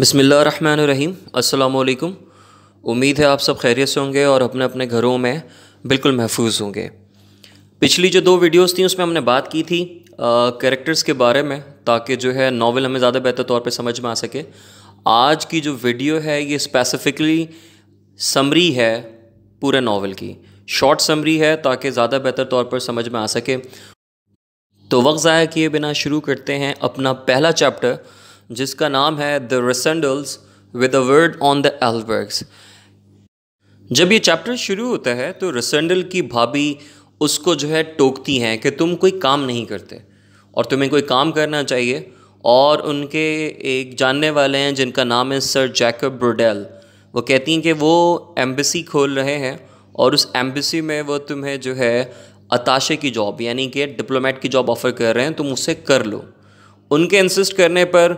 बसमिल्ल अल्लाम उम्मीद है आप सब खैरियत से होंगे और अपने अपने घरों में बिल्कुल महफूज होंगे पिछली जो दो वीडियोस थी उसमें हमने बात की थी कैरेक्टर्स के बारे में ताकि जो है नावल हमें ज़्यादा बेहतर तौर पे समझ में आ सके आज की जो वीडियो है ये स्पेसिफ़िकली समरी है पूरे नावल की शॉर्ट समरी है ताकि ज़्यादा बेहतर तौर पर समझ में आ सके तो वक्त ज़ाया किए बिना शुरू करते हैं अपना पहला चैप्टर जिसका नाम है the Rassendylls with a word on the Elphbergs जब ये चैप्टर शुरू होता है तो रसेंडल की भाभी उसको जो है टोकती हैं कि तुम कोई काम नहीं करते और तुम्हें कोई काम करना चाहिए और उनके एक जानने वाले हैं जिनका नाम है सर जैकब ब्रोडेल वो कहती हैं कि वो एम्बेसी खोल रहे हैं और उस एम्बेसी में वो तुम्हें जो है अताशे की जॉब यानी कि डिप्लोमेट की जॉब ऑफ़र कर रहे हैं तुम उसे कर लो उनके इंसिस्ट करने पर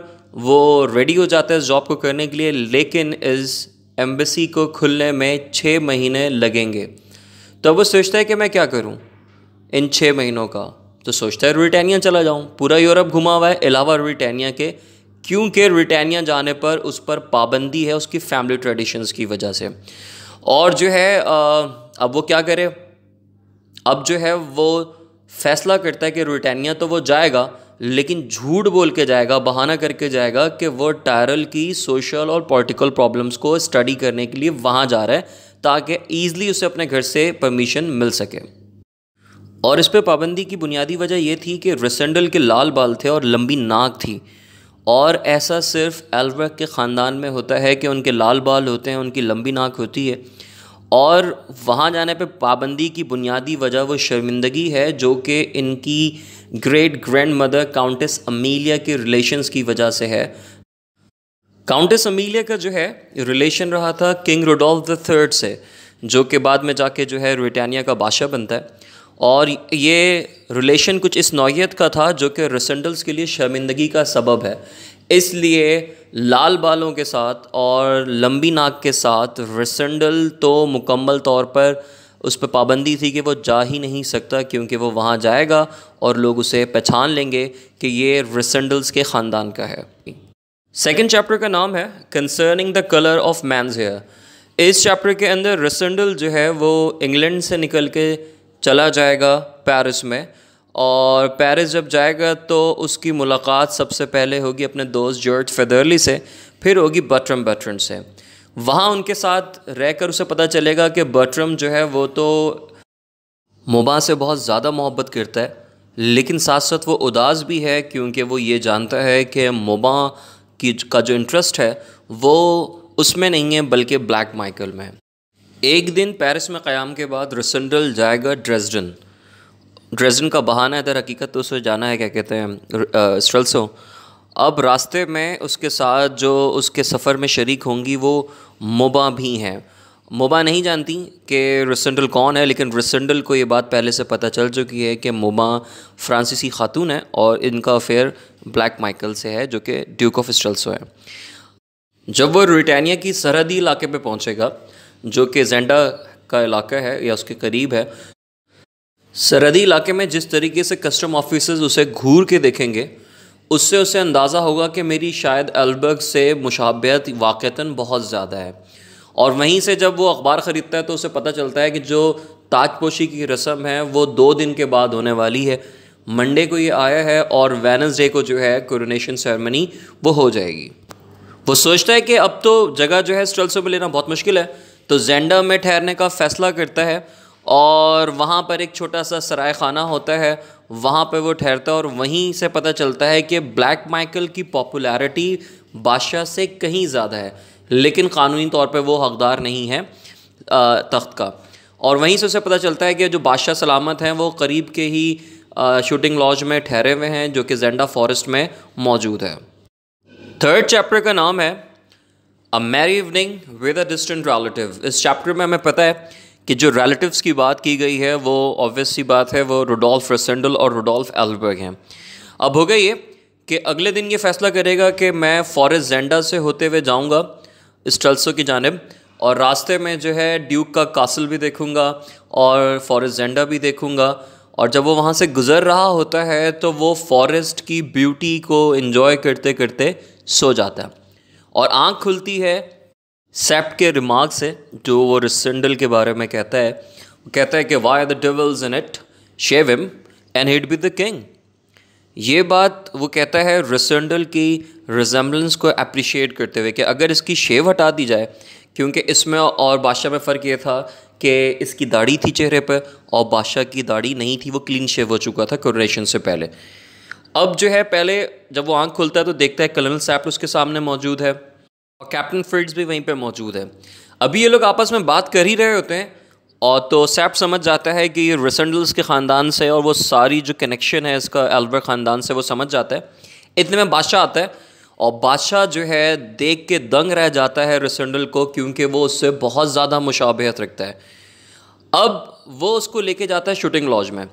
वो रेडी हो जाता है जॉब को करने के लिए लेकिन इस एम्बेसी को खुलने में छः महीने लगेंगे तो वो सोचता है कि मैं क्या करूँ इन छः महीनों का तो सोचता है रिटानिया चला जाऊँ पूरा यूरोप घुमा हुआ है अलावा रिटानिया के क्योंकि रिटानिया जाने पर उस पर पाबंदी है उसकी फैमिली ट्रेडिशंस की वजह से और जो है अब वो क्या करे अब जो है वो फैसला करता है कि रिटानिया तो वो जाएगा लेकिन झूठ बोल के जाएगा बहाना करके जाएगा कि वो टायरल की सोशल और पॉलिटिकल प्रॉब्लम्स को स्टडी करने के लिए वहाँ जा रहा है ताकि ईज़िली उसे अपने घर से परमिशन मिल सके और इस पर पाबंदी की बुनियादी वजह यह थी कि रिसेंडल के लाल बाल थे और लंबी नाक थी और ऐसा सिर्फ एल्वर्क के ख़ानदान में होता है कि उनके लाल बाल होते हैं उनकी लंबी नाक होती है और वहाँ जाने पे पाबंदी की बुनियादी वजह वो शर्मिंदगी है जो कि इनकी great grand mother countess Amelia के रिलेशंस की वजह से है काउंटेस अमीलिया का जो है रिलेशन रहा था किंग रोडोल्फ द थर्ड से जो कि बाद में जाके जो है ब्रिटानिया का बादशाह बनता है और ये रिलेशन कुछ इस नौीयत का था जो कि रसेंडल्स के लिए शर्मिंदगी का सबब है इसलिए लाल बालों के साथ और लंबी नाक के साथ रिसेंडल तो मुकम्मल तौर पर उस पर पाबंदी थी कि वो जा ही नहीं सकता क्योंकि वो वहाँ जाएगा और लोग उसे पहचान लेंगे कि ये रिसेंडल्स के ख़ानदान का है सेकेंड चैप्टर का नाम है concerning the colour of men's hair इस चैप्टर के अंदर रिसेंडल जो है वो इंग्लैंड से निकल के चला जाएगा पेरिस में और पेरिस जब जाएगा तो उसकी मुलाकात सबसे पहले होगी अपने दोस्त जॉर्ज फेदरली से फिर होगी बटरम बटरन से वहाँ उनके साथ रहकर उसे पता चलेगा कि बटरम जो है वो तो मुबा से बहुत ज़्यादा मोहब्बत करता है लेकिन साथ साथ वो उदास भी है क्योंकि वो ये जानता है कि मुबा की का जो इंटरेस्ट है वो उसमें नहीं है बल्कि ब्लैक माइकल में एक दिन पेरिस में क़्याम के बाद रसेंडल जाएगा ड्रेसडन ड्रेजन का बहाना है दर हकीकत तो उसे जाना है क्या कहते हैं स्ट्रल्सो अब रास्ते में उसके साथ जो उसके सफ़र में शरीक होंगी वो मोबा भी हैं मोबा नहीं जानती कि रसेंडल कौन है लेकिन रसेंडल को ये बात पहले से पता चल चुकी है कि मोबा फ्रांसीसी खातून है और इनका अफेयर ब्लैक माइकल से है जो कि ड्यूक ऑफ स्ट्रल्सो है जब वो रिटानिया की सरहदी इलाके पे पहुंचेगा जो कि जेंडा का इलाका है या उसके करीब है सरहदी इलाके में जिस तरीके से कस्टम ऑफिसर्स उसे घूर के देखेंगे उससे उसे अंदाज़ा होगा कि मेरी शायद अलबर्ग से मुशाबियत वाक़ता बहुत ज़्यादा है और वहीं से जब वो अखबार ख़रीदता है तो उसे पता चलता है कि जो ताजपोशी की रस्म है वो दो दिन के बाद होने वाली है मंडे को ये आया है और वेनसडे को जो है कोरोनेशन सेरेमनी वो हो जाएगी वो सोचता है कि अब तो जगह जो है स्टल्सो पर लेना बहुत मुश्किल है तो जेंडा में ठहरने का फ़ैसला करता है और वहाँ पर एक छोटा सा सराय खाना होता है वहाँ पर वो ठहरता है और वहीं से पता चलता है कि ब्लैक माइकल की पॉपुलैरिटी बादशाह से कहीं ज़्यादा है लेकिन क़ानूनी तौर पर वो हकदार नहीं है तख्त का और वहीं से उसे पता चलता है कि जो बादशाह सलामत हैं वो करीब के ही शूटिंग लॉज में ठहरे हुए हैं जो कि जेंडा फॉरेस्ट में मौजूद है थर्ड चैप्टर का नाम है a merry evening with a distant relative इस चैप्टर में हमें पता है कि जो रिलेटिव्स की बात की गई है वो ऑब्वियस सी बात है वो रोडोल्फ़ रसेंडल और रोडोल्फ एल्बर्ग हैं अब हो गया ये कि अगले दिन ये फैसला करेगा कि मैं फॉरेस्ट जेंडा से होते हुए जाऊँगा स्टल्सो की जानब और रास्ते में जो है ड्यूक का कासल भी देखूँगा और फॉरेस्ट जेंडा भी देखूँगा और जब वो वहाँ से गुज़र रहा होता है तो वो फॉरेस्ट की ब्यूटी को इन्जॉय करते करते सो जाता है और आँख खुलती है सेप्ट के रिमार्क्स से जो वो रिसेंडल के बारे में कहता है वो कहता है कि why the devil's in it shave him and hit be the king ये बात वो कहता है रिसेंडल की रिजेंबलेंस को अप्रिशिएट करते हुए कि अगर इसकी शेव हटा दी जाए क्योंकि इसमें और बादशाह में फ़र्क ये था कि इसकी दाढ़ी थी चेहरे पर और बादशाह की दाढ़ी नहीं थी वो क्लीन शेव हो चुका था कोरोनेशन से पहले अब जो है पहले जब वो आँख खुलता है तो देखता है कलनल सैप्ट उसके सामने मौजूद है और कैप्टन फिल्ड्स भी वहीं पे मौजूद है अभी ये लोग आपस में बात कर ही रहे होते हैं और तो सैप समझ जाता है कि ये रिसेंडल्स के ख़ानदान से और वो सारी जो कनेक्शन है इसका एल्बर ख़ानदान से वो समझ जाता है इतने में बादशाह आता है और बादशाह जो है देख के दंग रह जाता है रिसेंडल को क्योंकि वो उससे बहुत ज़्यादा मुशाबहत रखता है अब वो उसको लेके जाता है शूटिंग लॉज में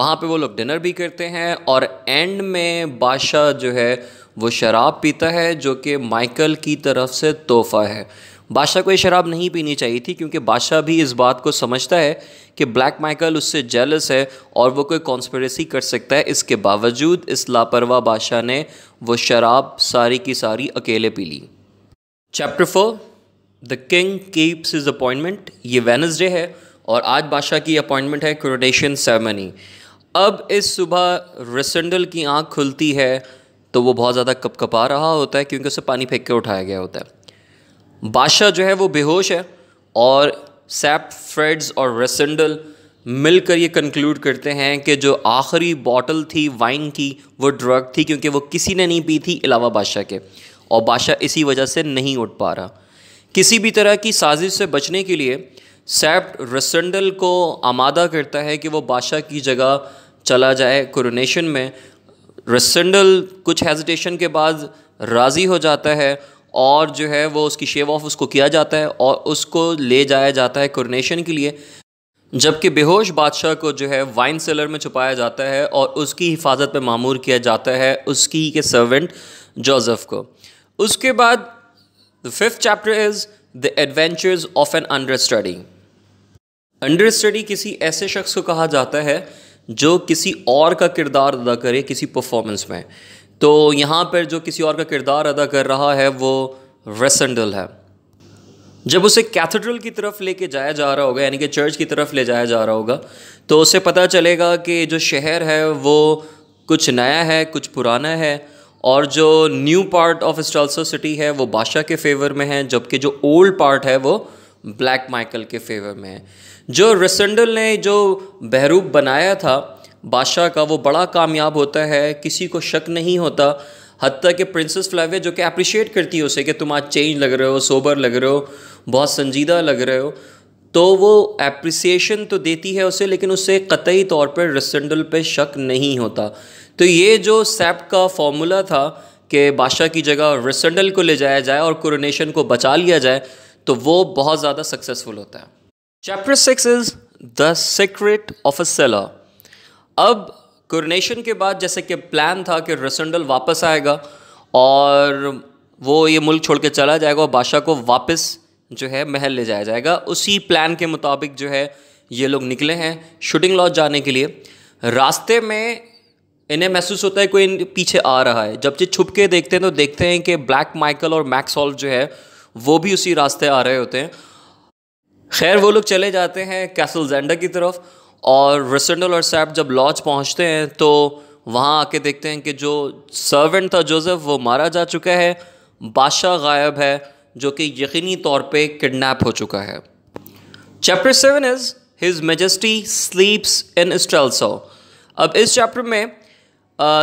वहाँ पे वो लोग डिनर भी करते हैं और एंड में बादशाह जो है वो शराब पीता है जो कि माइकल की तरफ से तोहफा है बादशाह को ये शराब नहीं पीनी चाहिए थी क्योंकि बादशाह भी इस बात को समझता है कि ब्लैक माइकल उससे जेलस है और वो कोई कॉन्स्परेसी कर सकता है इसके बावजूद इस लापरवाह बादशाह ने वो शराब सारी की सारी अकेले पी ली chapter four the king keeps his appointment ये वेनसडे है और आज बादशाह की अपॉइंटमेंट है क्रोटेशन सेरेमनी अब इस सुबह रिसेंडल की आँख खुलती है तो वो बहुत ज़्यादा कपकपा रहा होता है क्योंकि उसे पानी फेंक के उठाया गया होता है बादशाह जो है वो बेहोश है और सैप फ्रेड्स और रेसेंडल मिलकर ये कंक्लूड करते हैं कि जो आखिरी बॉटल थी वाइन की वो ड्रग थी क्योंकि वो किसी ने नहीं पी थी अलावा बादशाह के और बादशाह इसी वजह से नहीं उठ पा रहा किसी भी तरह की साजिश से बचने के लिए सैप्ट रसेंडल को आमादा करता है कि वो बादशाह की जगह चला जाए कोरोनेशन में रसेंडल कुछ हेजिटेशन के बाद राज़ी हो जाता है और जो है वो उसकी शेव ऑफ उसको किया जाता है और उसको ले जाया जाता है कोरोनेशन के लिए जबकि बेहोश बादशाह को जो है वाइन सेलर में छुपाया जाता है और उसकी हिफाजत में मामूर किया जाता है उसकी के सर्वेंट जोसेफ को उसके बाद the fifth chapter is the adventures of an understudy understudy किसी ऐसे शख्स को कहा जाता है जो किसी और का किरदार अदा करे किसी परफॉर्मेंस में तो यहाँ पर जो किसी और का किरदार अदा कर रहा है वो रेसेंडल है जब उसे कैथेड्रल की तरफ लेके जाया जा रहा होगा यानी कि चर्च की तरफ ले जाया जा रहा होगा तो उसे पता चलेगा कि जो शहर है वो कुछ नया है कुछ पुराना है और जो new part of Strelsau city है वो बादशाह के फेवर में है जबकि जो ओल्ड पार्ट है वो ब्लैक माइकल के फेवर में है जो रसेंडल ने जो बहरूप बनाया था बादशाह का वो बड़ा कामयाब होता है किसी को शक नहीं होता हती कि प्रिंसेस फ्लावे जो कि अप्रिशिएट करती है उसे कि तुम आज चेंज लग रहे हो सोबर लग रहे हो बहुत संजीदा लग रहे हो तो वो एप्रिसिएशन तो देती है उसे लेकिन उसे कतई तौर पर रसेंडल पे शक नहीं होता तो ये जो सैप का फॉर्मूला था कि बादशाह की जगह रसेंडल को ले जाया जाए और कोरोनेशन को बचा लिया जाए तो वो बहुत ज़्यादा सक्सेसफुल होता है chapter six is the secret of a cellar अब कोरोनेशन के बाद जैसे कि प्लान था कि रसंडल वापस आएगा और वो ये मुल्क छोड़ के चला जाएगा और बादशाह को वापस जो है महल ले जाया जाएगा उसी प्लान के मुताबिक जो है ये लोग निकले हैं शूटिंग लॉज जाने के लिए रास्ते में इन्हें महसूस होता है कोई पीछे आ रहा है जब ये छुप के देखते हैं तो देखते हैं कि ब्लैक माइकल और मैक्सॉल्व जो है वो भी उसी रास्ते आ रहे होते हैं खैर वो लोग चले जाते हैं कैसल जेंडर की तरफ और रिसेंडल और सैप जब लॉज पहुंचते हैं तो वहां आके देखते हैं कि जो सर्वेंट था जोसेफ वो मारा जा चुका है बादशाह गायब है जो कि यकीनी तौर पे किडनैप हो चुका है chapter seven is his majesty sleeps in Strelsau अब इस चैप्टर में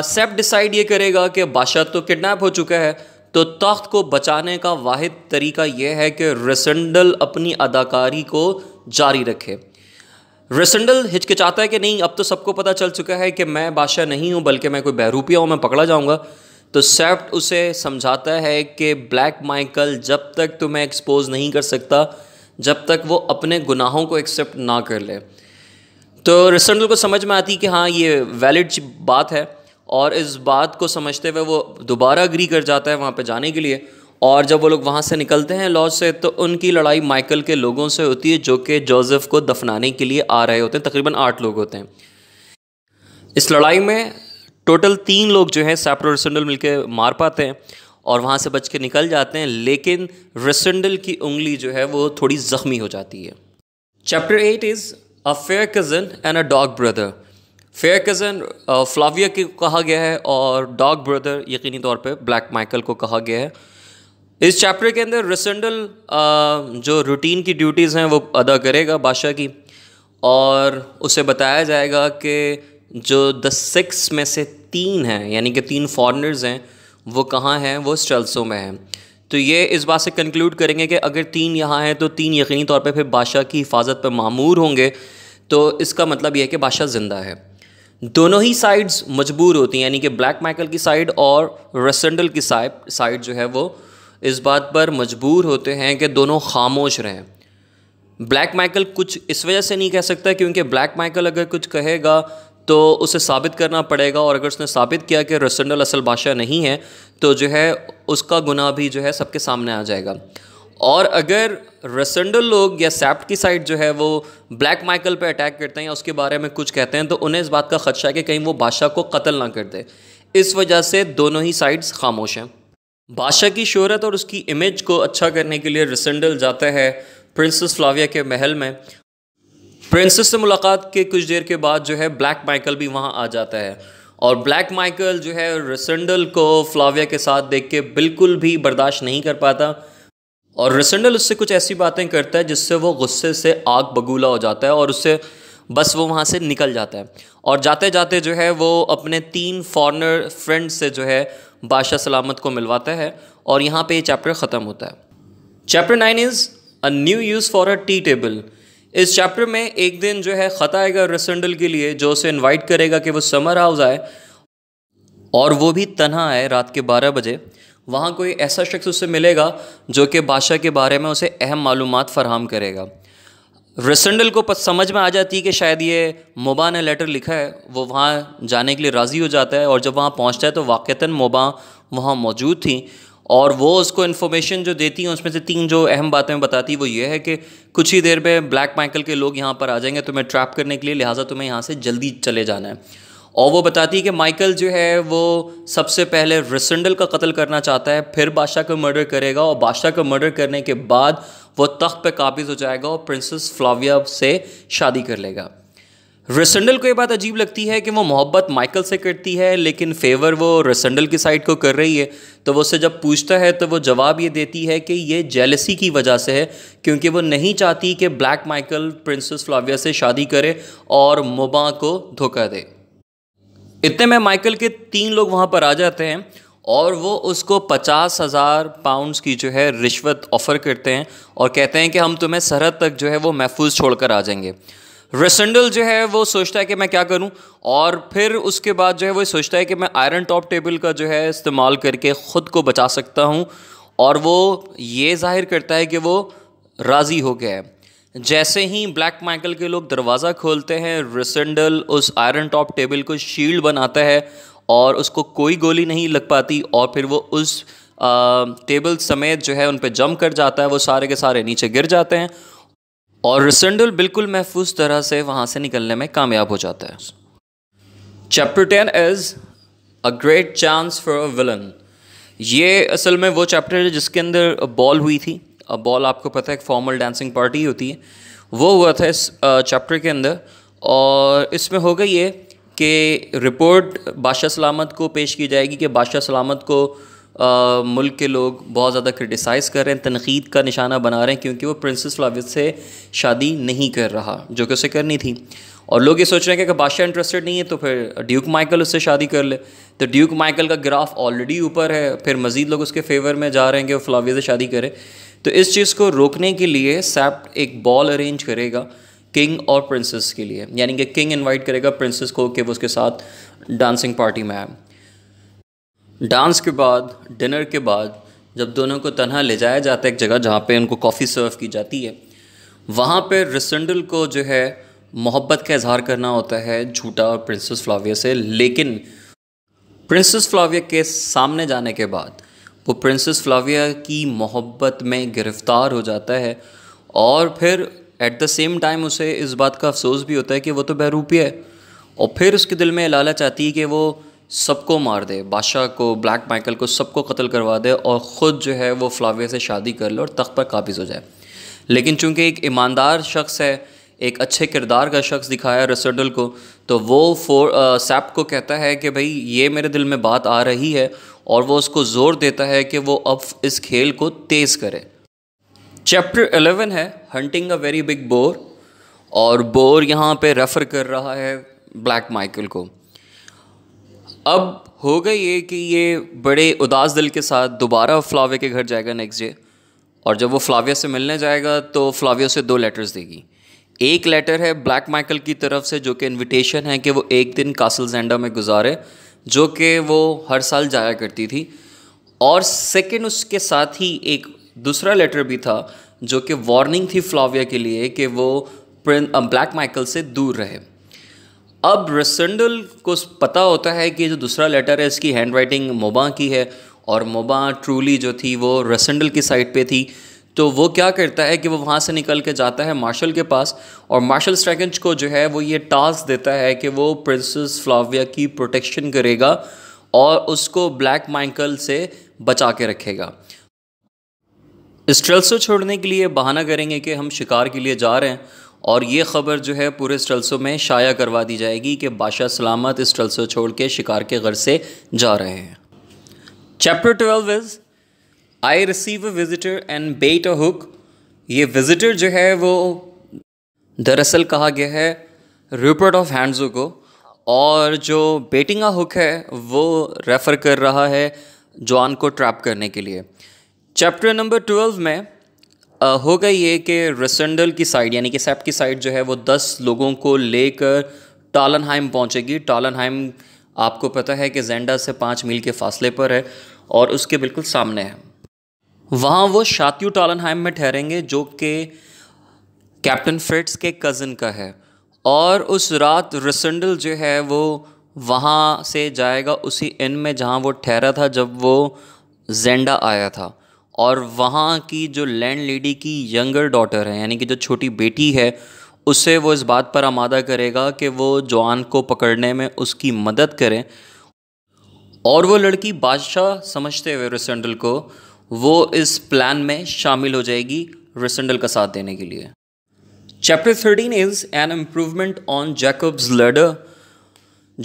सेप uh, डिसाइड ये करेगा कि बादशाह तो किडनैप हो चुका है तो तख्त को बचाने का वाद तरीका यह है कि रेसेंडल अपनी अदाकारी को जारी रखे रेसेंडल हिचकिचाता है कि नहीं अब तो सबको पता चल चुका है कि मैं बादशाह नहीं हूँ बल्कि मैं कोई बहरूपिया हूँ मैं पकड़ा जाऊँगा तो सेफ्ट उसे समझाता है कि ब्लैक माइकल जब तक तुम्हें एक्सपोज नहीं कर सकता जब तक वो अपने गुनाहों को एक्सेप्ट ना कर ले तो रेसेंडल को समझ में आती कि हाँ ये वैलिड बात है और इस बात को समझते हुए वो दोबारा अग्री कर जाता है वहाँ पर जाने के लिए और जब वो लोग वहाँ से निकलते हैं लॉज से तो उनकी लड़ाई माइकल के लोगों से होती है जो कि जोसेफ को दफनाने के लिए आ रहे होते हैं तकरीबन आठ लोग होते हैं इस लड़ाई में टोटल तीन लोग जो है सैप्रो रसेंडल मिलकर मार पाते हैं और वहाँ से बच के निकल जाते हैं लेकिन रिसेंडल की उंगली जो है वो थोड़ी ज़ख्मी हो जाती है chapter eight is a fair cousin and a dog brother fair cousin Flavia को कहा गया है और डॉग ब्रदर यकीनी तौर पे ब्लैक माइकल को कहा गया है इस चैप्टर के अंदर रिसेंडल जो रूटीन की ड्यूटीज़ हैं वो अदा करेगा बादशाह की और उसे बताया जाएगा कि जो द सिक्स में से तीन हैं यानी कि तीन फॉरनर्स हैं वो कहाँ हैं वो स्टल्सों में हैं तो ये इस बात से कंक्लूड करेंगे कि अगर तीन यहाँ हैं तो तीन यकीनी तौर पे फिर बादशाह की हिफाजत पर मामूर होंगे तो इसका मतलब यह है कि बादशाह ज़िंदा है दोनों ही साइड्स मजबूर होती हैं यानी कि ब्लैक माइकल की साइड और रसेंडल की साइड साइड जो है वो इस बात पर मजबूर होते हैं कि दोनों खामोश रहें ब्लैक माइकल कुछ इस वजह से नहीं कह सकता क्योंकि ब्लैक माइकल अगर कुछ कहेगा तो उसे साबित करना पड़ेगा और अगर उसने साबित किया कि रसेंडल असल बादशाह नहीं है तो जो है उसका गुना भी जो है सबके सामने आ जाएगा और अगर रसेंडल लोग या सैप्ट की साइड जो है वो ब्लैक माइकल पे अटैक करते हैं या उसके बारे में कुछ कहते हैं तो उन्हें इस बात का खदशा है कि कहीं वो बादशाह को कत्ल ना कर दे इस वजह से दोनों ही साइड्स खामोश हैं बादशाह की शहरत और उसकी इमेज को अच्छा करने के लिए रसेंडल जाता है प्रिंसेस फ्लाविया के महल में प्रिंसेस से मुलाकात के कुछ देर के बाद जो है ब्लैक माइकल भी वहाँ आ जाता है और ब्लैक माइकल जो है रसेंडल को फ्लाविया के साथ देख के बिल्कुल भी बर्दाश्त नहीं कर पाता और रसंडल उससे कुछ ऐसी बातें करता है जिससे वो गुस्से से आग बगूला हो जाता है और उससे बस वो वहाँ से निकल जाता है और जाते जाते जो है वो अपने तीन फॉरनर फ्रेंड से जो है बादशाह सलामत को मिलवाता है और यहाँ पे ये चैप्टर ख़त्म होता है chapter nine is a new use for a tea table इस चैप्टर में एक दिन जो है ख़त आएगा रसेंडल के लिए जो उसे इन्वाइट करेगा कि वो समर हाउस आए और वो भी तनहा आए रात के बारह बजे वहाँ कोई ऐसा शख्स उससे मिलेगा जो कि बादशाह के बारे में उसे अहम मालूम फ़राहम करेगा रसेंडल को समझ में आ जाती है कि शायद ये मोबा ने लेटर लिखा है वो वहाँ जाने के लिए राज़ी हो जाता है और जब वहाँ पहुँचता है तो वाक़ता मोबा वहाँ मौजूद थी और वो उसको इन्फॉर्मेशन जो देती हैं उसमें से तीन जो अहम बातें बताती वो ये है कि कुछ ही देर में ब्लैक माइकल के लोग यहाँ पर आ जाएंगे तुम्हें ट्रैप करने के लिए लिहाजा तुम्हें यहाँ से जल्दी चले जाना है और वो बताती है कि माइकल जो है वो सबसे पहले रसेंडल का कत्ल करना चाहता है फिर बादशाह का मर्डर करेगा और बादशाह का मर्डर करने के बाद वो तख्त पर काबिज हो जाएगा और प्रिंसेस फ्लाविया से शादी कर लेगा रसेंडल को ये बात अजीब लगती है कि वो मोहब्बत माइकल से करती है लेकिन फेवर वो रसेंडल की साइड को कर रही है तो वो उससे जब पूछता है तो वो जवाब ये देती है कि ये जेलसी की वजह से है क्योंकि वो नहीं चाहती कि ब्लैक माइकल प्रिंसेस फ्लाविया से शादी करे और मुबा को धोखा दे इतने में माइकल के तीन लोग वहाँ पर आ जाते हैं और वो उसको पचास हज़ार पाउंड्स की जो है रिश्वत ऑफ़र करते हैं और कहते हैं कि हम तुम्हें सरहद तक जो है वो महफूज छोड़कर आ जाएंगे रेसेंडल जो है वो सोचता है कि मैं क्या करूं और फिर उसके बाद जो है वो सोचता है कि मैं आयरन टॉप टेबल का जो है इस्तेमाल करके ख़ुद को बचा सकता हूं और वो ये जाहिर करता है कि वो राज़ी हो गया है जैसे ही ब्लैक माइकल के लोग दरवाज़ा खोलते हैं रिसेंडल उस आयरन टॉप टेबल को शील्ड बनाता है और उसको कोई गोली नहीं लग पाती और फिर वो उस आ, टेबल समेत जो है उन पर जम कर जाता है वो सारे के सारे नीचे गिर जाते हैं और रिसेंडल बिल्कुल महफूज तरह से वहाँ से निकलने में कामयाब हो जाता है chapter ten is a great chance for a villain ये असल में वो चैप्टर है जिसके अंदर बॉल हुई थी बॉल आपको पता है फॉर्मल डांसिंग पार्टी होती है वो हुआ था इस चैप्टर के अंदर और इसमें हो गई ये कि रिपोर्ट बादशाह सलामत को पेश की जाएगी कि बादशाह सलामत को आ, मुल्क के लोग बहुत ज़्यादा क्रिटिसाइज़ कर रहे हैं तनकीद का निशाना बना रहे हैं क्योंकि वो प्रिंसेस फ्लाविद से शादी नहीं कर रहा जो कि उसे करनी थी और लोग ये सोच रहे हैं कि अगर बादशाह इंटरेस्टेड नहीं है तो फिर ड्यूक माइकल उससे शादी कर ले तो ड्यूक माइकल का ग्राफ ऑलरेडी ऊपर है फिर मज़ीद लोग उसके फेवर में जा रहे हैं कि वो फ्लाविद से शादी करें तो इस चीज़ को रोकने के लिए सैप्ट एक बॉल अरेंज करेगा किंग और प्रिंसेस के लिए यानी कि किंग इनवाइट करेगा प्रिंसेस को कि वो उसके साथ डांसिंग पार्टी में आए डांस के बाद डिनर के बाद जब दोनों को तनहा ले जाया जाता है एक जगह जहाँ पे उनको कॉफ़ी सर्व की जाती है वहाँ पे रिसेंडल को जो है मोहब्बत का इजहार करना होता है झूठा और प्रिंसेस फ्लाविया से लेकिन प्रिंसेस फ्लाविया के सामने जाने के बाद वो प्रिंसेस फ्लाविया की मोहब्बत में गिरफ्तार हो जाता है और फिर एट द सेम टाइम उसे इस बात का अफसोस भी होता है कि वो तो बहरूपी है और फिर उसके दिल में लालच आती है कि वो सबको मार दे बादशाह को ब्लैक माइकल को सबको कत्ल करवा दे और ख़ुद जो है वो फ्लाविया से शादी कर ले और तख्त पर काबिज़ हो जाए लेकिन चूंकि एक ईमानदार शख्स है एक अच्छे किरदार का शख्स दिखाया रसडल को तो वो फोर सैप को कहता है कि भाई ये मेरे दिल में बात आ रही है और वो उसको जोर देता है कि वो अब इस खेल को तेज़ करे चैप्टर एलेवन है hunting a very big boar और बोर यहाँ पे रेफ़र कर रहा है ब्लैक माइकल को अब हो गई ये कि ये बड़े उदास दिल के साथ दोबारा फ्लावे के घर जाएगा नेक्स्ट डे और जब वो फ्लाविया से मिलने जाएगा तो फ्लाविया से दो लेटर्स देगी एक लेटर है ब्लैक माइकल की तरफ से जो कि इनविटेशन है कि वो एक दिन कासल जेंडा में गुजारे जो कि वो हर साल जाया करती थी और सेकेंड उसके साथ ही एक दूसरा लेटर भी था जो कि वार्निंग थी फ्लाविया के लिए कि वो ब्लैक माइकल से दूर रहे अब रसेंडल को पता होता है कि जो दूसरा लेटर है इसकी हैंड राइटिंग मोबा की है और मोबा ट्रूली जो थी वो रसेंडल की साइड पे थी तो वो क्या करता है कि वो वहाँ से निकल के जाता है मार्शल के पास और मार्शल स्ट्रैगेंज को जो है वो ये टास्क देता है कि वो प्रिंसेस फ्लाविया की प्रोटेक्शन करेगा और उसको ब्लैक माइकल से बचा के रखेगा स्ट्रेल्सो छोड़ने के लिए बहाना करेंगे कि हम शिकार के लिए जा रहे हैं और ये खबर जो है पूरे स्ट्रेल्सो में शाया करवा दी जाएगी कि बादशाह सलामत स्ट्रेल्सो छोड़ के शिकार के घर से जा रहे हैं chapter twelve is I receive a visitor and bait a hook ये विजिटर जो है वो दरअसल कहा गया है रूपर्ट ऑफ हैंडजो को और जो बेटिंग अ हुक है वो रेफ़र कर रहा है जॉन को ट्रैप करने के लिए चैप्टर नंबर ट्वेल्व में हो गई ये कि रसेंडल की साइड यानी कि सैप की साइड जो है वो दस लोगों को लेकर टालनहाइम पहुंचेगी टालनहाइम आपको पता है कि जेंडा से पाँच मील के फासले पर है और उसके बिल्कुल सामने है वहाँ वो शात्यू टालनहाइम में ठहरेंगे जो कि कैप्टन फ्रिट्स के कज़न का है और उस रात रसेंडल जो है वो वहाँ से जाएगा उसी इन में जहाँ वो ठहरा था जब वो जेंडा आया था और वहाँ की जो लैंड लेडी की यंगर डॉटर है यानी कि जो छोटी बेटी है उससे वो इस बात पर आमादा करेगा कि वो जवान को पकड़ने में उसकी मदद करें और वो लड़की बादशाह समझते हुए रसेंडल को वो इस प्लान में शामिल हो जाएगी रिसेंडल का साथ देने के लिए chapter thirteen is an improvement on Jacob's ladder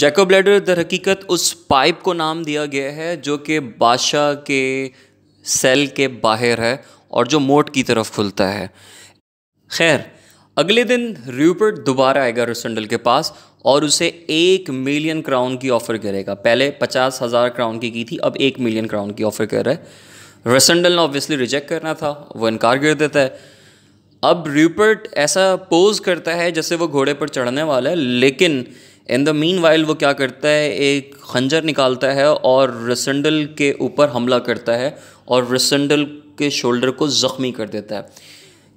Jacob ladder दर हकीकत उस पाइप को नाम दिया गया है जो कि बादशाह के सेल के बाहर है और जो मोट की तरफ खुलता है खैर अगले दिन र्यूपर्ट दोबारा आएगा रिसेंडल के पास और उसे एक मिलियन क्राउन की ऑफ़र करेगा पहले पचास हज़ार क्राउन की की थी अब एक मिलियन क्राउन की ऑफ़र कर रहा है रसेंडल ने ऑब्वियसली रिजेक्ट करना था वो इनकार कर देता है अब र्यूपर्ट ऐसा पोज करता है जैसे वो घोड़े पर चढ़ने वाला है लेकिन इन द मीन वाइल वो क्या करता है एक खंजर निकालता है और रसेंडल के ऊपर हमला करता है और रसेंडल के शोल्डर को ज़ख्मी कर देता है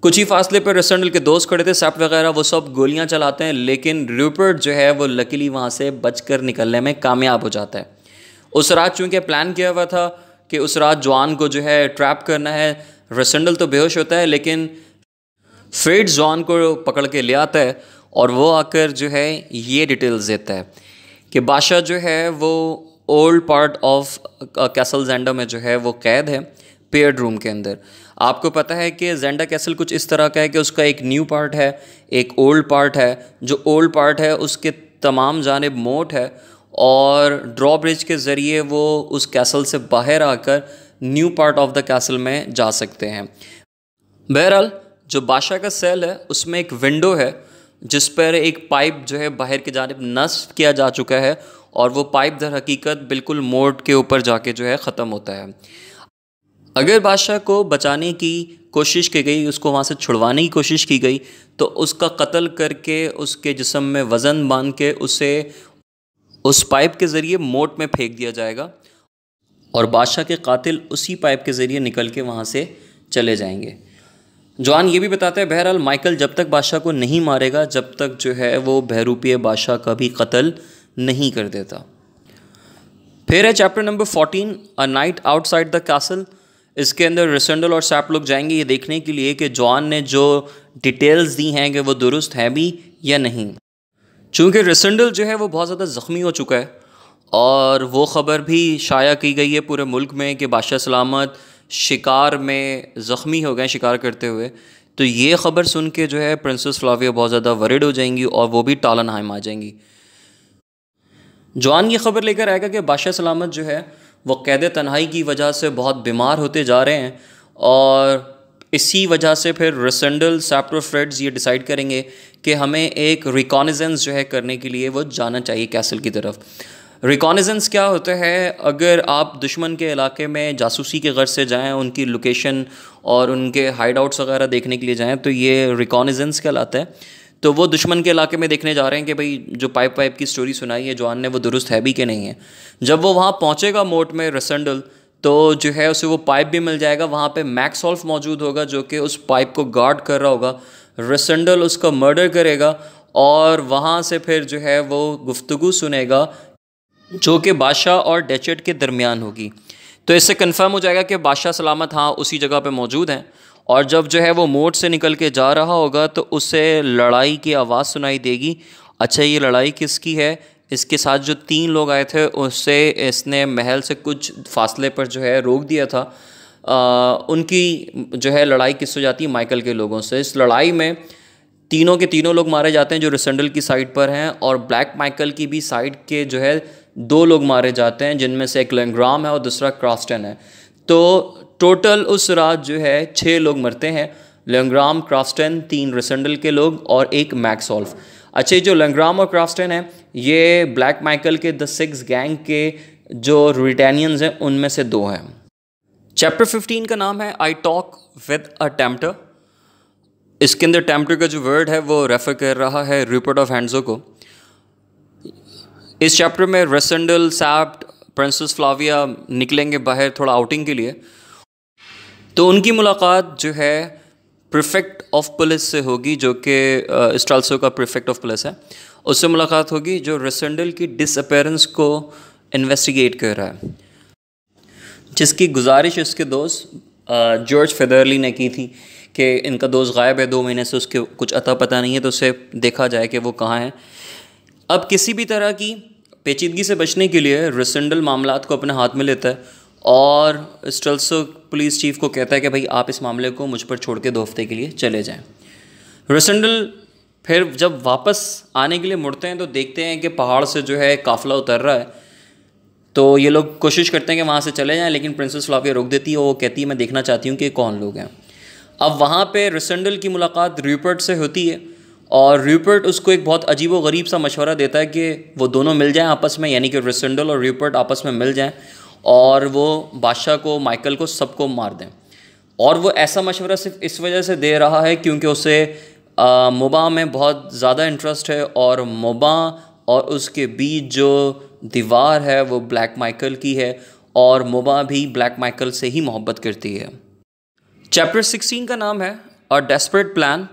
कुछ ही फासले पर रसेंडल के दोस्त खड़े थे सैप वगैरह वो सब गोलियां चलाते हैं लेकिन र्यूपर्ट जो है वो लकीली वहाँ से बच निकलने में कामयाब हो जाता है उस रात चूँकि प्लान किया हुआ था कि उस रात जवान को जो है ट्रैप करना है रसेंडल तो बेहोश होता है लेकिन फेड जवान को पकड़ के ले आता है और वो आकर जो है ये डिटेल्स देता है कि बादशाह जो है वो old part of castle Zenda में जो है वो कैद है पेयर्ड रूम के अंदर आपको पता है कि जेंडा कैसल कुछ इस तरह का है कि उसका एक न्यू पार्ट है एक ओल्ड पार्ट है जो ओल्ड पार्ट है उसके तमाम जानब मोट है और ड्रॉब्रिज के ज़रिए वो उस कैसल से बाहर आकर new part of the castle में जा सकते हैं बहरहाल जो बादशाह का सेल है उसमें एक विंडो है जिस पर एक पाइप जो है बाहर की जानब नस्ब किया जा चुका है और वो पाइप दर हकीकत बिल्कुल मोड के ऊपर जाके जो है ख़त्म होता है अगर बादशाह को बचाने की कोशिश की गई उसको वहाँ से छुड़वाने की कोशिश की गई तो उसका कत्ल करके उसके जिसम में वज़न बांध के उसे उस पाइप के ज़रिए मोट में फेंक दिया जाएगा और बादशाह के कातिल उसी पाइप के ज़रिए निकल के वहाँ से चले जाएंगे जवान ये भी बताते हैं बहरहाल माइकल जब तक बादशाह को नहीं मारेगा जब तक जो है वो बहरूपीय बादशाह का भी कत्ल नहीं कर देता फिर है chapter number fourteen a night outside the castle इसके अंदर रिसेंडल और सैप लोग जाएंगे ये देखने के लिए कि जॉन ने जो डिटेल्स दी हैं कि वो दुरुस्त हैं भी या नहीं चूँकि रिसेंडल जो है वो बहुत ज़्यादा ज़ख्मी हो चुका है और वो ख़बर भी शाया की गई है पूरे मुल्क में कि बादशाह सलामत शिकार में ज़ख्मी हो गए शिकार करते हुए तो ये ख़बर सुन के जो है प्रिंसेस फ्लाविया बहुत ज़्यादा वरिड हो जाएंगी और वो भी टालन हाइम आ जाएंगी जवान ये ख़बर लेकर आएगा कि बादशाह सलामत जो है वो कैद तन्हाई की वजह से बहुत बीमार होते जा रहे हैं और इसी वजह से फिर रसेंडल सैप्रोफ्रेड्स ये डिसाइड करेंगे कि हमें एक रिकॉनिजेंस जो है करने के लिए वो जाना चाहिए कैसल की तरफ रिकॉनिजेंस क्या होता है अगर आप दुश्मन के इलाके में जासूसी के गर्ज से जाएं उनकी लोकेशन और उनके हाइड आउट्स वगैरह देखने के लिए जाएं तो ये रिकॉनिजेंस कहलाता है तो वो दुश्मन के इलाके में देखने जा रहे हैं कि भाई जो पाइप पाइप की स्टोरी सुनाई है जवान ने वो दुरुस्त है भी कि नहीं है जब वो वहाँ पहुँचेगा मोट में रसंडल तो जो है उसे वो पाइप भी मिल जाएगा वहाँ पे मैक्सॉल्फ मौजूद होगा जो कि उस पाइप को गार्ड कर रहा होगा रसंडल उसका मर्डर करेगा और वहाँ से फिर जो है वो गुफ्तगु सुनेगा जो कि बादशाह और डेचेट के दरमियान होगी तो इससे कन्फर्म हो जाएगा कि बादशाह सलामत हाँ उसी जगह पर मौजूद हैं और जब जो है वो मोड़ से निकल के जा रहा होगा तो उसे लड़ाई की आवाज़ सुनाई देगी अच्छा ये लड़ाई किसकी है इसके साथ जो तीन लोग आए थे उससे इसने महल से कुछ फासले पर जो है रोक दिया था उनकी जो है लड़ाई किससे जाती है माइकल के लोगों से इस लड़ाई में तीनों के तीनों लोग मारे जाते हैं जो रिसेंडल की साइड पर हैं और ब्लैक माइकल की भी साइड के जो है दो लोग मारे जाते हैं जिनमें से एक लेंग्राम है और दूसरा क्राफ्टन है तो टोटल उस रात जो है छः लोग मरते हैं लेंग्राम क्राफ्टन तीन रिसेंडल के लोग और एक मैक्सॉल्फ अच्छे जो लेंग्राम और क्राफ्टन है ये ब्लैक माइकल के द सिक्स गैंग के जो रिटेनियंस हैं उनमें से दो हैं चैप्टर फिफ्टीन का नाम है आई टॉक विद अ टेम्प्टर इसके अंदर टेम्प्टर का जो वर्ड है वो रेफ़र कर रहा है रिपोर्ट ऑफ हैंडजो को इस चैप्टर में रेसेंडल सैप्ट प्रिंसेस फ्लाविया निकलेंगे बाहर थोड़ा आउटिंग के लिए तो उनकी मुलाकात जो है प्रिफेक्ट ऑफ पुलिस से होगी जो कि स्टालसो का प्रिफेक्ट ऑफ पुलिस है उससे मुलाकात होगी जो रेसेंडल की डिसअपेरेंस को इन्वेस्टिगेट कर रहा है जिसकी गुजारिश उसके दोस्त जॉर्ज फेदरली ने की थी कि इनका दोस्त गायब है दो महीने से उसके कुछ अता पता नहीं है तो उसे देखा जाए कि वो कहाँ है अब किसी भी तरह की पेचीदगी से बचने के लिए रिसेंडल मामला को अपने हाथ में लेता है और स्टल्सो पुलिस चीफ को कहता है कि भाई आप इस मामले को मुझ पर छोड़ के दो हफ्ते के लिए चले जाएं रसेंडल फिर जब वापस आने के लिए मुड़ते हैं तो देखते हैं कि पहाड़ से जो है काफ़िला उतर रहा है तो ये लोग कोशिश करते हैं कि वहाँ से चले जाएँ लेकिन प्रिंसेस फ्लाविया रोक देती है वो कहती है मैं देखना चाहती हूँ कि कौन लोग हैं अब वहाँ पर रिसेंडल की मुलाकात र्यूपर्ट से होती है और र्यूपर्ट उसको एक बहुत अजीब व गरीब सा मशवरा देता है कि वो दोनों मिल जाएँ आपस में यानी कि रिसेंडल और र्यूपर्ट आपस में मिल जाएँ और वो बादशाह को माइकल को सबको मार दें और वो ऐसा मशवरा सिर्फ इस वजह से दे रहा है क्योंकि उसे मुबा में बहुत ज़्यादा इंटरेस्ट है और मुबा और उसके बीच जो दीवार है वो ब्लैक माइकल की है और मुबा भी ब्लैक माइकल से ही मोहब्बत करती है चैप्टर सिक्सटीन का नाम है और डेस्परेट प्लान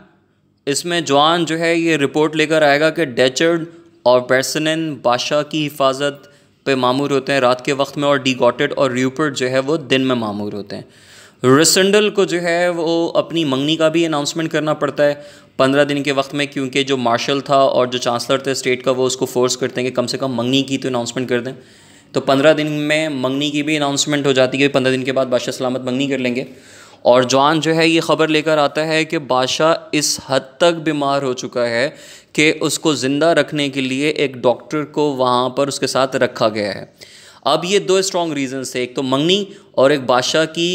इसमें जवान जो है ये रिपोर्ट लेकर आएगा कि डेचर्ड और बेरसनन बादशाह की हिफाजत पे मामूर होते हैं रात के वक्त में और डी गॉटेड और र्यूपर्ट जो है वो दिन में मामूर होते हैं रिसेंडल को जो है वो अपनी मंगनी का भी अनाउंसमेंट करना पड़ता है पंद्रह दिन के वक्त में क्योंकि जो मार्शल था और जो चांसलर थे स्टेट का वो उसको फोर्स करते हैं कि कम से कम मंगनी की तो अनाउंसमेंट कर दें तो पंद्रह दिन में मंगनी की भी अनाउंसमेंट हो जाती है पंद्रह दिन के बाद बादशाह सलामत मंगनी कर लेंगे और जवान जो है ये ख़बर लेकर आता है कि बादशाह इस हद तक बीमार हो चुका है कि उसको ज़िंदा रखने के लिए एक डॉक्टर को वहाँ पर उसके साथ रखा गया है अब ये दो स्ट्रॉन्ग रीज़न्स थे एक तो मंगनी और एक बादशाह की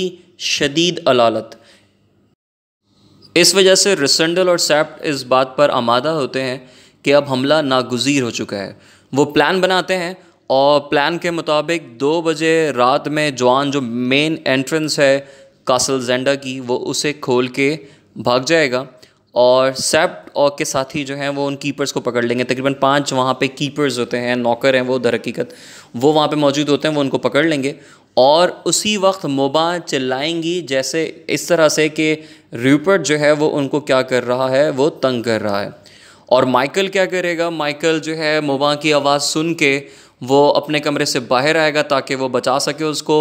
शदीद अलालत इस वजह से रिसेंडल और सैप्ट इस बात पर आमादा होते हैं कि अब हमला नागुजीर हो चुका है वो प्लान बनाते हैं और प्लान के मुताबिक दो बजे रात में जवान जो मेन एंट्रेंस है कासल जेंडा की वो उसे खोल के भाग जाएगा और सेप्ट और के साथी जो हैं वो उन कीपर्स को पकड़ लेंगे तकरीबन पांच वहाँ पे कीपर्स होते हैं नौकर हैं वो दर हकीकत वो वहाँ पे मौजूद होते हैं वो उनको पकड़ लेंगे और उसी वक्त मोबा चिल्लाएंगी जैसे इस तरह से कि रूपर्ट जो है वो उनको क्या कर रहा है वो तंग कर रहा है और माइकल क्या करेगा माइकल जो है मोबा की आवाज़ सुन के वो अपने कमरे से बाहर आएगा ताकि वो बचा सके उसको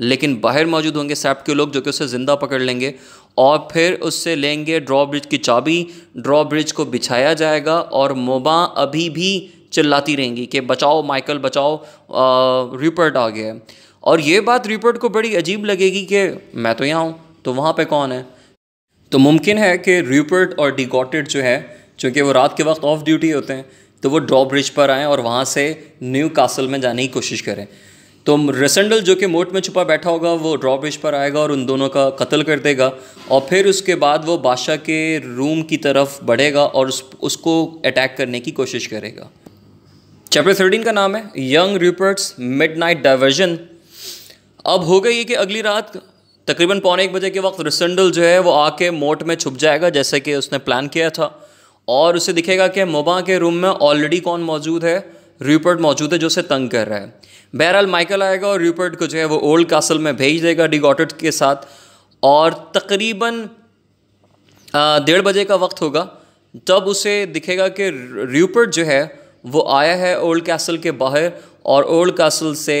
लेकिन बाहर मौजूद होंगे सैप के लोग जो कि उसे ज़िंदा पकड़ लेंगे और फिर उससे लेंगे ड्रॉ ब्रिज की चाबी ड्रॉ ब्रिज को बिछाया जाएगा और मोबा अभी भी चिल्लाती रहेंगी कि बचाओ माइकल बचाओ रिपर्ट आ गया है और ये बात रिपोर्ट को बड़ी अजीब लगेगी कि मैं तो यहाँ हूँ तो वहाँ पे कौन है तो मुमकिन है कि रिपोर्ट और डिकॉटेड जो है चूँकि वो रात के वक्त ऑफ ड्यूटी होते हैं तो वो ड्रॉ ब्रिज पर आएँ और वहाँ से न्यू कासल में जाने की कोशिश करें तो रसेंडल जो कि मोट में छुपा बैठा होगा वो ड्रॉ ब्रिज पर आएगा और उन दोनों का कत्ल कर देगा और फिर उसके बाद वो बादशाह के रूम की तरफ बढ़ेगा और उस, उसको अटैक करने की कोशिश करेगा चैप्टर थर्टीन का नाम है young Rupert's midnight diversion अब हो गई कि अगली रात तकरीबन पौने एक बजे के वक्त रिसेंडल जो है वो आके मोट में छुप जाएगा जैसे कि उसने प्लान किया था और उसे दिखेगा कि मोबा के रूम में ऑलरेडी कौन मौजूद है र्यूपर्ट मौजूद है जो उसे तंग कर रहा है बहरहाल माइकल आएगा और र्यूपर्ट को जो है वो ओल्ड कासल में भेज देगा डिगॉटेट के साथ और तकरीबन डेढ़ बजे का वक्त होगा तब उसे दिखेगा कि र्यूपर्ट जो है वो आया है ओल्ड कैसल के बाहर और ओल्ड कैसल से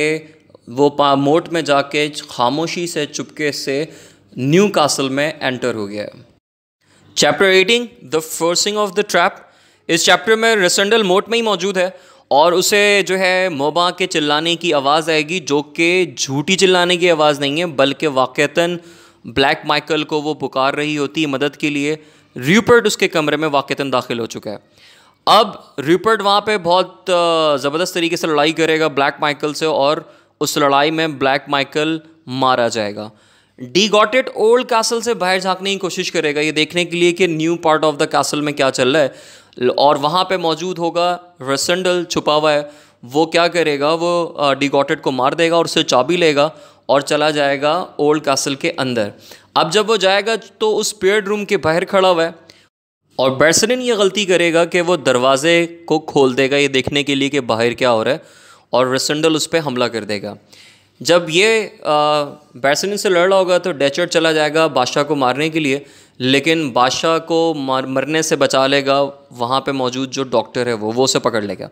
वो मोट में जाके खामोशी से चुपके से न्यू कासल में एंटर हो गया chapter eighteen the forcing of the trap इस चैप्टर में रिसेंडल मोट में ही मौजूद है और उसे जो है मोबा के चिल्लाने की आवाज़ आएगी जो कि झूठी चिल्लाने की आवाज़ नहीं है बल्कि वाक़ता ब्लैक माइकल को वो पुकार रही होती है मदद के लिए रिपर्ट उसके कमरे में वाक़ता दाखिल हो चुका है अब रिपर्ट वहाँ पे बहुत ज़बरदस्त तरीके से लड़ाई करेगा ब्लैक माइकल से और उस लड़ाई में ब्लैक माइकल मारा जाएगा डी गॉटेड ओल्ड कैसल से बाहर झांकने की कोशिश करेगा ये देखने के लिए कि new part of the castle में क्या चल रहा है और वहाँ पे मौजूद होगा रसेंडल छुपा हुआ है वो क्या करेगा वो डी गॉटेड को मार देगा और उसे चाबी लेगा और चला जाएगा ओल्ड कैसल के अंदर अब जब वो जाएगा तो उस पेड रूम के बाहर खड़ा हुआ है और बैट्समैन ये गलती करेगा कि वो दरवाजे को खोल देगा ये देखने के लिए कि बाहर क्या हो रहा है और रसेंडल उस पर हमला कर देगा जब ये बैसनिन से लड़ रहा होगा तो डेचर्ट चला जाएगा बादशाह को मारने के लिए लेकिन बादशाह को मार मरने से बचा लेगा वहाँ पे मौजूद जो डॉक्टर है वो वो उसे पकड़ लेगा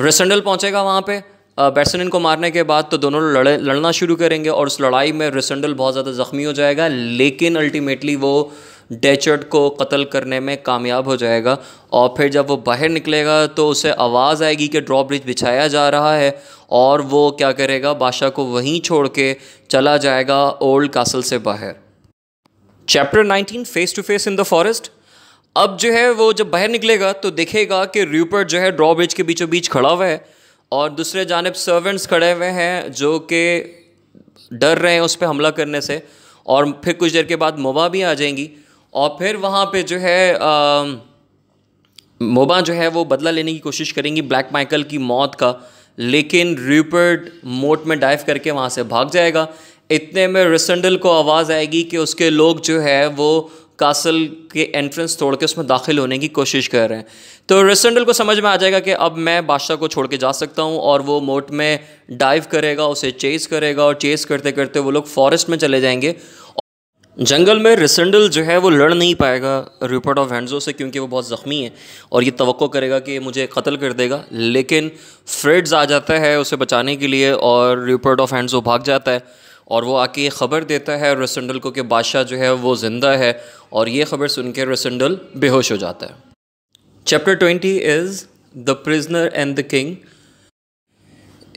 रसेंडल पहुँचेगा वहाँ पे बैसनिन को मारने के बाद तो दोनों लड़े लड़ना शुरू करेंगे और उस लड़ाई में रसेंडल बहुत ज़्यादा ज़ख्मी हो जाएगा लेकिन अल्टीमेटली वो डेचर्ड को कत्ल करने में कामयाब हो जाएगा और फिर जब वो बाहर निकलेगा तो उसे आवाज़ आएगी कि ड्रॉब्रिज बिछाया जा रहा है और वो क्या करेगा बादशाह को वहीं छोड़ के चला जाएगा ओल्ड कासल से बाहर chapter 19 face to face in the forest अब जो है वो जब बाहर निकलेगा तो देखेगा कि र्यूपर्ट जो है ड्रॉब्रिज ब्रिज के बीचों बीच खड़ा हुआ है और दूसरे जानब सर्वेंट्स खड़े हुए हैं जो कि डर रहे हैं उस पर हमला करने से और फिर कुछ देर के बाद मोबा भी आ जाएंगी और फिर वहाँ पे जो है मोबा जो है वो बदला लेने की कोशिश करेंगी ब्लैक माइकल की मौत का लेकिन रूपर्ट मोट में डाइव करके वहाँ से भाग जाएगा इतने में रिसेंडल को आवाज़ आएगी कि उसके लोग जो है वो कासल के एंट्रेंस तोड़ के उसमें दाखिल होने की कोशिश कर रहे हैं तो रिसेंडल को समझ में आ जाएगा कि अब मैं बादशाह को छोड़ के जा सकता हूँ और वो मोट में डाइव करेगा उसे चेस करेगा और चेस करते करते वो लोग फॉरेस्ट में चले जाएंगे जंगल में रिसेंडल जो है वो लड़ नहीं पाएगा रिपोर्ट ऑफ हैंडजो से क्योंकि वो बहुत ज़ख्मी है और ये तो करेगा कि मुझे कत्ल कर देगा लेकिन फ्रेड्स आ जाता है उसे बचाने के लिए और रिपोर्ट ऑफ हैंडजो भाग जाता है और वो आके ये ख़बर देता है रसेंडल को कि बादशाह जो है वो ज़िंदा है और ये ख़बर सुन के रिसेंडल बेहोश हो जाता है chapter twenty is the prisoner and the king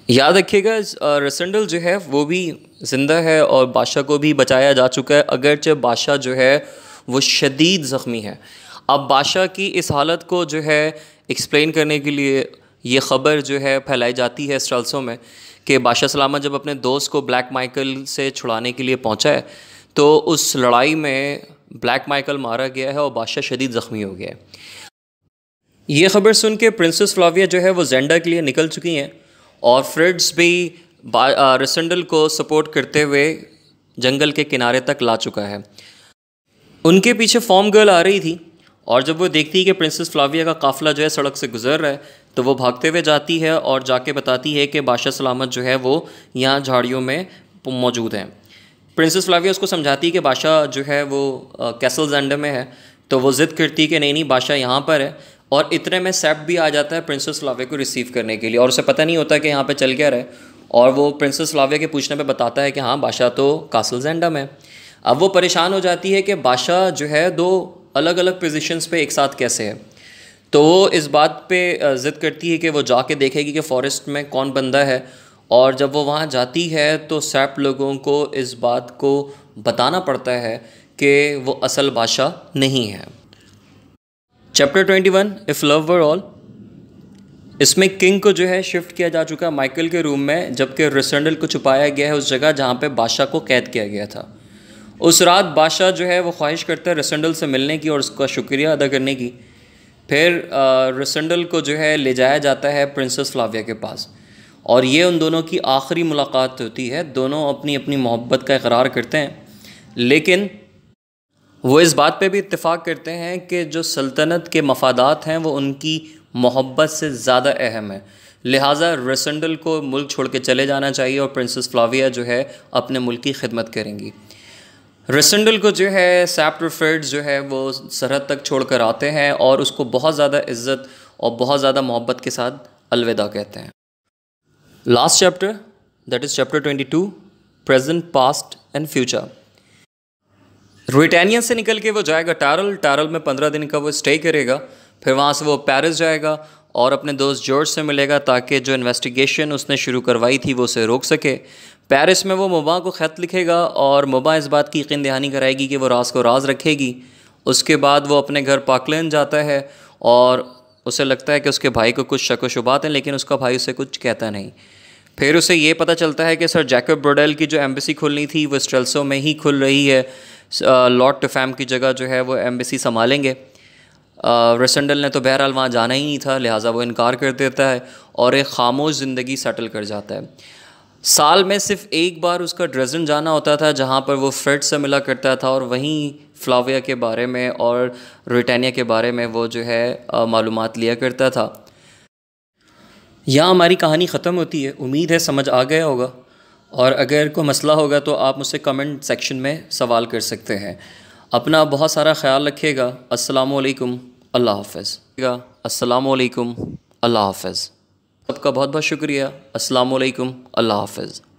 याद रखिएगा रसेंडल जो है वो भी ज़िंदा है और बादशाह को भी बचाया जा चुका है अगरचे बादशाह जो है वो शदीद ज़ख्मी है अब बादशाह की इस हालत को जो है एक्सप्लेन करने के लिए ये ख़बर जो है फैलाई जाती है स्टल्सों में कि बादशाह सलामत जब अपने दोस्त को ब्लैक माइकल से छुड़ाने के लिए पहुँचा है तो उस लड़ाई में ब्लैक माइकल मारा गया है और बादशाह शदीद ज़ख्मी हो गया है ये खबर सुन के प्रिंसेस फ्लाविया जो है वो जेंडा के लिए निकल चुकी हैं और फ्रिड्स भी रिसेंडल को सपोर्ट करते हुए जंगल के किनारे तक ला चुका है उनके पीछे फॉर्म गर्ल आ रही थी और जब वो देखती है कि प्रिंसेस फ्लाविया का काफिला जो है सड़क से गुजर रहा है तो वो भागते हुए जाती है और जाके बताती है कि बादशाह सलामत जो है वो यहाँ झाड़ियों में मौजूद हैं प्रिंसेस फ्लाविया उसको समझाती है कि बादशाह जो है वो कैसल जेंडर में है तो वो ज़िद करती है कि नहीं नहीं बादशाह यहाँ पर है और इतने में सेप भी आ जाता है प्रिंसेस फ्लाविया को रिसीव करने के लिए और उसे पता नहीं होता कि यहाँ पर चल क्या रहा है और वो प्रिंसेस लाविया के पूछने पे बताता है कि हाँ बादशाह तो कासल जेंडम है अब वो परेशान हो जाती है कि बादशाह जो है दो अलग अलग पोजिशंस पे एक साथ कैसे है तो वो इस बात पे ज़िद करती है कि वो जाके देखेगी कि फॉरेस्ट में कौन बंदा है और जब वो वहाँ जाती है तो सैप लोगों को इस बात को बताना पड़ता है कि वो असल बादशाह नहीं है chapter twenty one if love were all इसमें किंग को जो है शिफ्ट किया जा चुका है माइकल के रूम में जबकि रिसेंडल को छुपाया गया है उस जगह जहाँ पर बादशाह को कैद किया गया था उस रात बादशाह जो है वो ख्वाहिश करता है रिसेंडल से मिलने की और उसका शुक्रिया अदा करने की फिर रिसेंडल को जो है ले जाया जाता है प्रिंसेस फ्लाविया के पास और ये उन दोनों की आखिरी मुलाकात होती है दोनों अपनी अपनी मोहब्बत का इकरार करते हैं लेकिन वो इस बात पे भी इत्तेफाक करते हैं कि जो सल्तनत के मफादात हैं वो उनकी मोहब्बत से ज़्यादा अहम है लिहाजा रसेंडल को मुल्क छोड़ के चले जाना चाहिए और प्रिंसेस फ्लाविया जो है अपने मुल्क की खिदमत करेंगी रसंडल को जो है सैप्टरफर्ड जो है वो सरहद तक छोड़ कर आते हैं और उसको बहुत ज़्यादा इज़्ज़त और बहुत ज़्यादा मोहब्बत के साथ अलविदा कहते हैं last chapter that is chapter twenty two present past and future Ruritania से निकल के वो जाएगा टारल टारल में पंद्रह दिन का वो स्टे करेगा फिर वहाँ से वो पेरिस जाएगा और अपने दोस्त जॉर्ज से मिलेगा ताकि जो इन्वेस्टिगेशन उसने शुरू करवाई थी वो उसे रोक सके पेरिस में वो मुबा को ख़त लिखेगा और मुबा इस बात की यकीन दहानी कराएगी कि वो राज को राज रखेगी उसके बाद वो अपने घर पाकलैन जाता है और उसे लगता है कि उसके भाई को कुछ शक व शुबात हैं लेकिन उसका भाई उसे कुछ कहता नहीं फिर उसे ये पता चलता है कि सर जैकब ब्रोडेल की जो एम्बेसी खुलनी थी वो स्ट्रेल्सो में ही खुल रही है लॉर्ड टफैम की जगह जो है वो एम्बेसी संभालेंगे रसंडल ने तो बहरहाल वहाँ जाना ही नहीं था लिहाजा वो इनकार कर देता है और एक खामोश ज़िंदगी सेटल कर जाता है साल में सिर्फ एक बार उसका ड्रेजन जाना होता था जहाँ पर वो फ्रेड से मिला करता था और वहीं फ्लाविया के बारे में और रिटानिया के बारे में वो जो है मालूम लिया करता था यहाँ हमारी कहानी ख़त्म होती है उम्मीद है समझ आ गया होगा और अगर कोई मसला होगा तो आप मुझसे कमेंट सेक्शन में सवाल कर सकते हैं अपना बहुत सारा ख्याल रखिएगा असलकम अल्लाह हाफ़ असलकम अल्लाह हाफिज़ सबका बहुत बहुत शुक्रिया असलकम अल्लाह हाफिज़